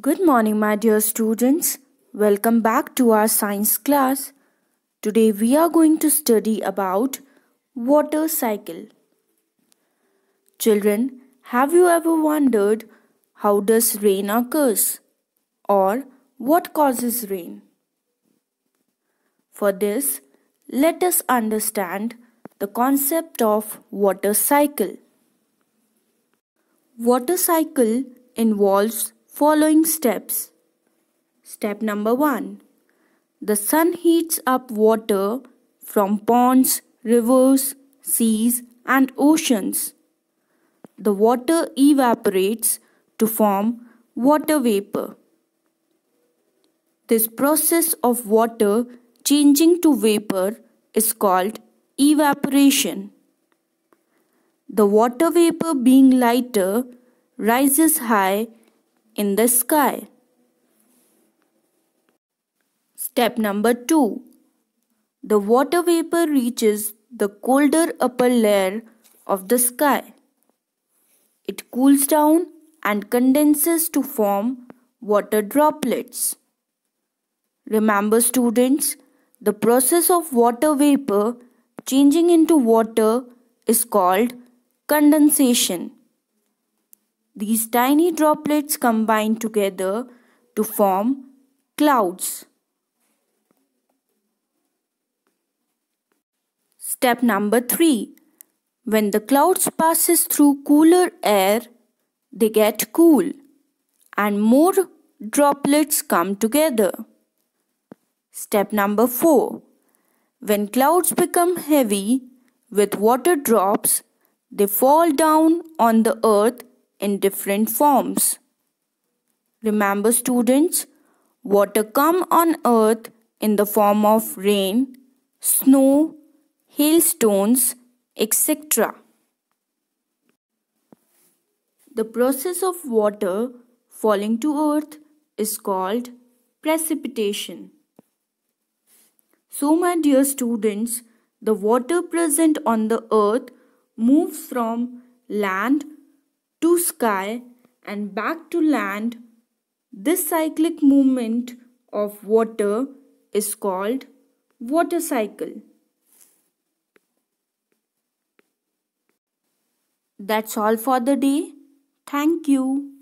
Good morning my dear students. Welcome back to our science class. Today we are going to study about water cycle. Children, have you ever wondered how does rain occurs or what causes rain? For this, let us understand the concept of water cycle. Water cycle involves following steps. Step number 1 The sun heats up water from ponds, rivers, seas, and oceans. The water evaporates to form water vapor. This process of water changing to vapor is called evaporation. The water vapor being lighter rises high in the sky. Step number 2 The water vapor reaches the colder upper layer of the sky. It cools down and condenses to form water droplets. Remember students, the process of water vapor changing into water is called condensation. These tiny droplets combine together to form clouds. Step number 3. When the clouds passes through cooler air, they get cool and more droplets come together. Step number 4. When clouds become heavy with water drops, they fall down on the earth in different forms. Remember students, water come on earth in the form of rain, snow, hailstones, etc. The process of water falling to earth is called precipitation. So my dear students, the water present on the earth moves from land to sky and back to land, this cyclic movement of water is called water cycle. That's all for the day. Thank you.